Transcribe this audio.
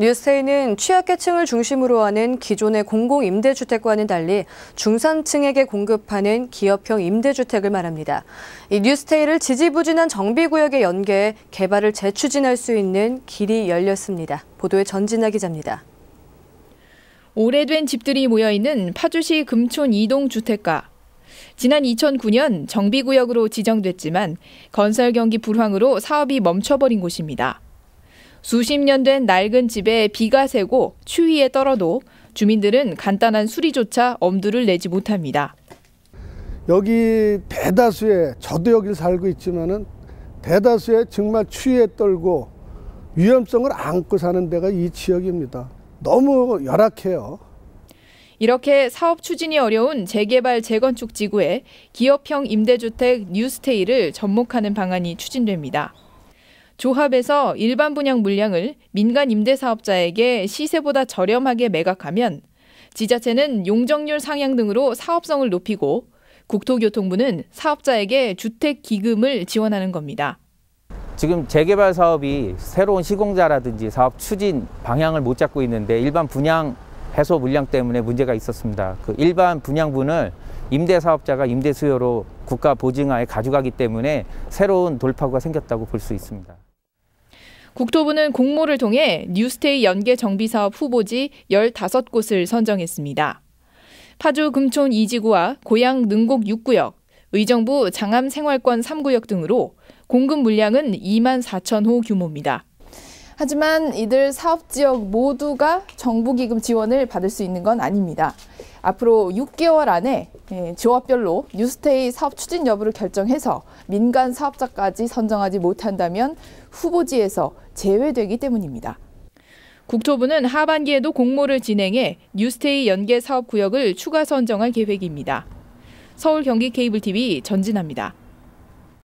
뉴스테이는 취약계층을 중심으로 하는 기존의 공공임대주택과는 달리 중산층에게 공급하는 기업형 임대주택을 말합니다. 이 뉴스테이를 지지부진한 정비구역에 연계해 개발을 재추진할 수 있는 길이 열렸습니다. 보도에 전진아 기자입니다. 오래된 집들이 모여있는 파주시 금촌 이동주택가. 지난 2009년 정비구역으로 지정됐지만 건설 경기 불황으로 사업이 멈춰버린 곳입니다. 수십 년 된 낡은 집에 비가 새고 추위에 떨어도 주민들은 간단한 수리조차 엄두를 내지 못합니다. 여기 대다수의 저도 여기 살고 있지만은 대다수의 정말 추위에 떨고 위험성을 안고 사는 데가 이 지역입니다. 너무 열악해요. 이렇게 사업 추진이 어려운 재개발 재건축 지구에 기업형 임대주택 뉴스테이를 접목하는 방안이 추진됩니다. 조합에서 일반 분양 물량을 민간 임대사업자에게 시세보다 저렴하게 매각하면 지자체는 용적률 상향 등으로 사업성을 높이고 국토교통부는 사업자에게 주택 기금을 지원하는 겁니다. 지금 재개발 사업이 새로운 시공자라든지 사업 추진 방향을 못 잡고 있는데 일반 분양 해소 물량 때문에 문제가 있었습니다. 그 일반 분양분을 임대 사업자가 임대 수요로 국가 보증하에 가져가기 때문에 새로운 돌파구가 생겼다고 볼 수 있습니다. 국토부는 공모를 통해 뉴스테이 연계 정비 사업 후보지 15곳을 선정했습니다. 파주 금촌 2지구와 고양 능곡 6구역, 의정부 장암 생활권 3구역 등으로 공급 물량은 2만 4천 호 규모입니다. 하지만 이들 사업 지역 모두가 정부 기금 지원을 받을 수 있는 건 아닙니다. 앞으로 6개월 안에 예, 조합별로 뉴스테이 사업 추진 여부를 결정해서 민간 사업자까지 선정하지 못한다면 후보지에서 제외되기 때문입니다. 국토부는 하반기에도 공모를 진행해 뉴스테이 연계 사업 구역을 추가 선정할 계획입니다. 서울 경기 케이블 TV 전진합니다.